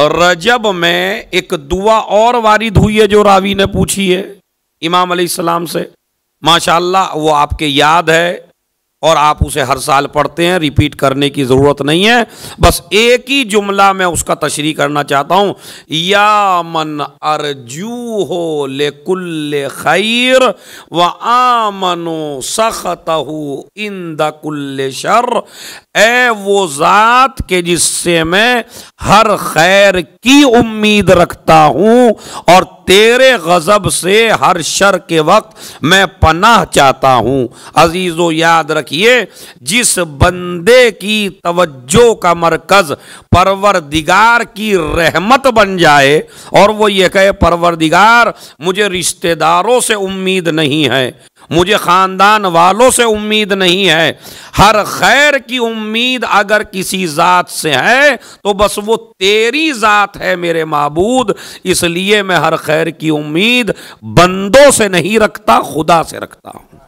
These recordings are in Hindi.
रजब में एक दुआ और वारिद हुई है जो रावी ने पूछी है इमाम अली सलाम से माशाल्लाह वो आपके याद है और आप उसे हर साल पढ़ते हैं रिपीट करने की ज़रूरत नहीं है बस एक ही जुमला में उसका तशरी करना चाहता हूँ या मन अरजू हो ले कुल्ल खैर व आमनो सखत हो इंद कुल्ल शर ए वो ज़ात के जिससे मैं हर खैर की उम्मीद रखता हूँ और तेरे गज़ब से हर शर के वक्त मैं पनाह चाहता हूँ अजीज़ो याद रखिए जिस बंदे की तवज्जो का मरकज़ परवरदिगार की रहमत बन जाए और वो ये कहे परवरदिगार मुझे रिश्तेदारों से उम्मीद नहीं है मुझे ख़ानदान वालों से उम्मीद नहीं है हर खैर की उम्मीद अगर किसी ज़ात से है तो बस वो तेरी ज़ात है मेरे महबूद इसलिए मैं हर खैर की उम्मीद बंदों से नहीं रखता खुदा से रखता हूँ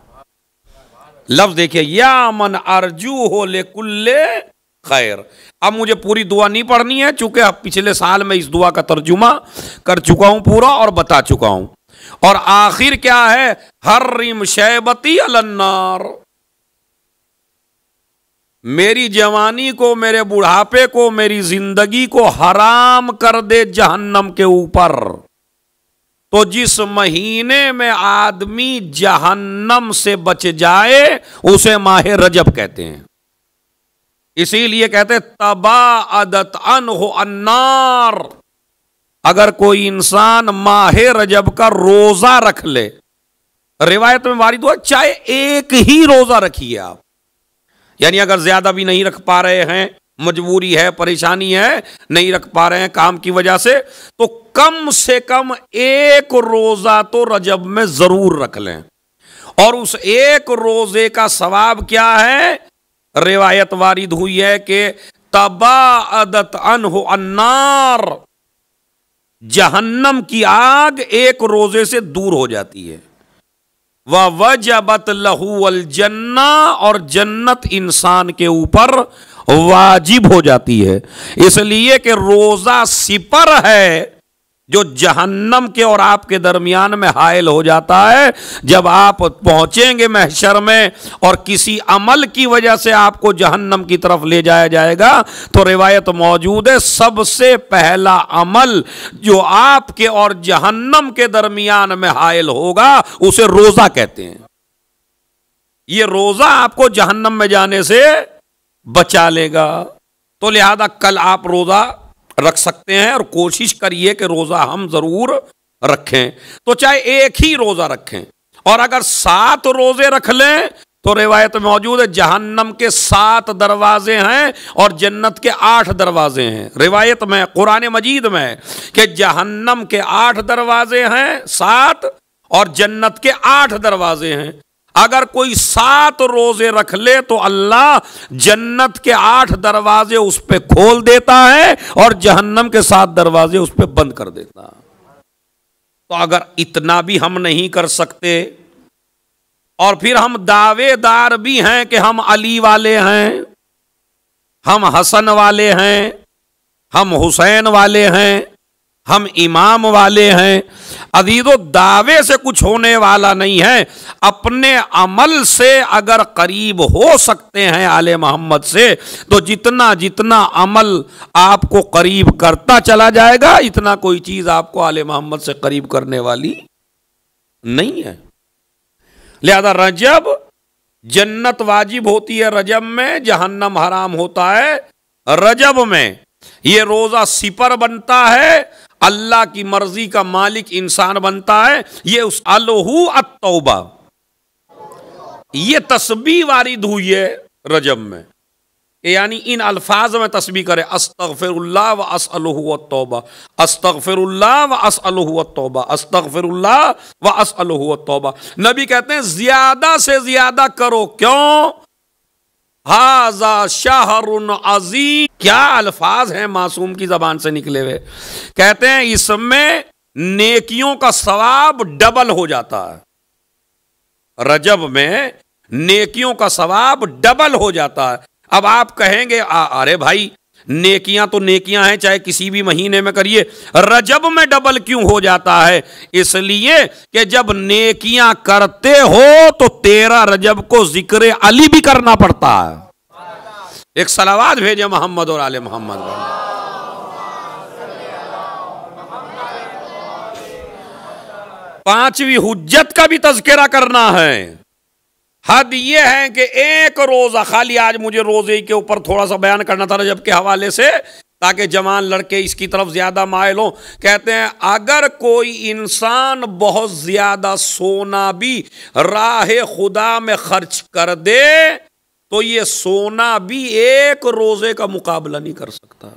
लफ्ज़ देखिए या मन अर्जू हो ले कुल्ले खैर अब मुझे पूरी दुआ नहीं पढ़नी है चूंकि अब पिछले साल मैं इस दुआ का तर्जुमा कर चुका हूं पूरा और बता चुका हूं और आखिर क्या है हर्रिम शैबती अलन्नार मेरी जवानी को मेरे बुढ़ापे को मेरी जिंदगी को हराम कर दे जहन्नम के ऊपर तो जिस महीने में आदमी जहन्नम से बच जाए उसे माहे रजब कहते हैं इसीलिए कहते तबा अदत अन हो अन्नार अगर कोई इंसान माह रजब का रोजा रख ले रिवायत में वारिद हुआ चाहे एक ही रोजा रखिए आप यानी अगर ज्यादा भी नहीं रख पा रहे हैं मजबूरी है परेशानी है नहीं रख पा रहे हैं काम की वजह से तो कम से कम एक रोजा तो रजब में जरूर रख लें और उस एक रोजे का सवाब क्या है रिवायत वारिद हुई है कि तबादत हो अन्नार जहन्नम की आग एक रोजे से दूर हो जाती है वह वजबत लहू जन्ना और जन्नत इंसान के ऊपर वाजिब हो जाती है इसलिए कि रोज़ा सिपर है जो जहन्नम के और आपके दरमियान में हायल हो जाता है जब आप पहुंचेंगे महशर में और किसी अमल की वजह से आपको जहन्नम की तरफ ले जाया जाएगा तो रिवायत मौजूद है सबसे पहला अमल जो आपके और जहन्नम के दरमियान में हायल होगा उसे रोज़ा कहते हैं ये रोज़ा आपको जहन्नम में जाने से बचा लेगा तो लिहाजा कल आप रोज़ा रख सकते हैं और कोशिश करिए कि रोज़ा हम ज़रूर रखें तो चाहे एक ही रोज़ा रखें और अगर सात रोज़े रख लें तो रिवायत मौजूद है जहन्नम के सात दरवाजे हैं और जन्नत के आठ दरवाजे हैं रिवायत में कुरान मजीद में कि जहन्नम के आठ दरवाजे हैं सात और जन्नत के आठ दरवाजे हैं अगर कोई सात रोजे रख ले तो अल्लाह जन्नत के आठ दरवाजे उस पर खोल देता है और जहन्नम के सात दरवाजे उस पर बंद कर देता तो अगर इतना भी हम नहीं कर सकते और फिर हम दावेदार भी हैं कि हम अली वाले हैं हम हसन वाले हैं हम हुसैन वाले हैं हम इमाम वाले हैं अजीजो दावे से कुछ होने वाला नहीं है अपने अमल से अगर करीब हो सकते हैं आले मोहम्मद से तो जितना जितना अमल आपको करीब करता चला जाएगा इतना कोई चीज़ आपको आले मोहम्मद से करीब करने वाली नहीं है लिहाजा रजब जन्नत वाजिब होती है रजब में जहन्नम हराम होता है रजब में ये रोज़ा सिपर बनता है अल्लाह की मर्जी का मालिक इंसान बनता है ये उस अलोहू अतौबा ये तस्बी वारिद हुई है रजब में यानी इन अल्फाज में तस्बी करे फिर व असलहु तौबा फिर व असलहु तौबा फिर व असलहु तोबा नबी कहते हैं ज़्यादा से ज़्यादा करो क्यों हाजा शाहर अजीम क्या अल्फाज हैं मासूम की जबान से निकले हुए कहते हैं इसमें नेकियों का सवाब डबल हो जाता है रजब में नेकियों का सवाब डबल हो जाता है अब आप कहेंगे आ, अरे भाई नेकियां तो नेकियां हैं चाहे किसी भी महीने में करिए रजब में डबल क्यों हो जाता है इसलिए कि जब नेकियां करते हो तो तेरा रजब को जिक्र अली भी करना पड़ता है एक सलावाद भेजे मोहम्मद और आले मोहम्मद पांचवी हुज्जत का भी तस्करा करना है हद ये है कि एक रोज़ा खाली आज मुझे रोज़े के ऊपर थोड़ा सा बयान करना था रजब के हवाले से ताकि जवान लड़के इसकी तरफ ज़्यादा मायल हों कहते हैं अगर कोई इंसान बहुत ज़्यादा सोना भी राह खुदा में खर्च कर दे तो ये सोना भी एक रोज़े का मुकाबला नहीं कर सकता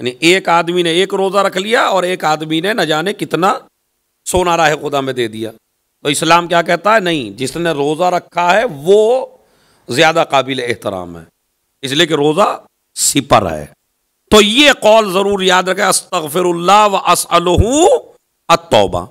यानी एक आदमी ने एक रोज़ा रख लिया और एक आदमी ने न जाने कितना सोना राह खुदा में दे दिया तो इस्लाम क्या कहता है नहीं जिसने रोज़ा रखा है वो ज़्यादा काबिल एहतराम है इसलिए कि रोज़ा सिपर है तो ये कौल ज़रूर याद रखें अस्तफ़िर व असलहू अतौबा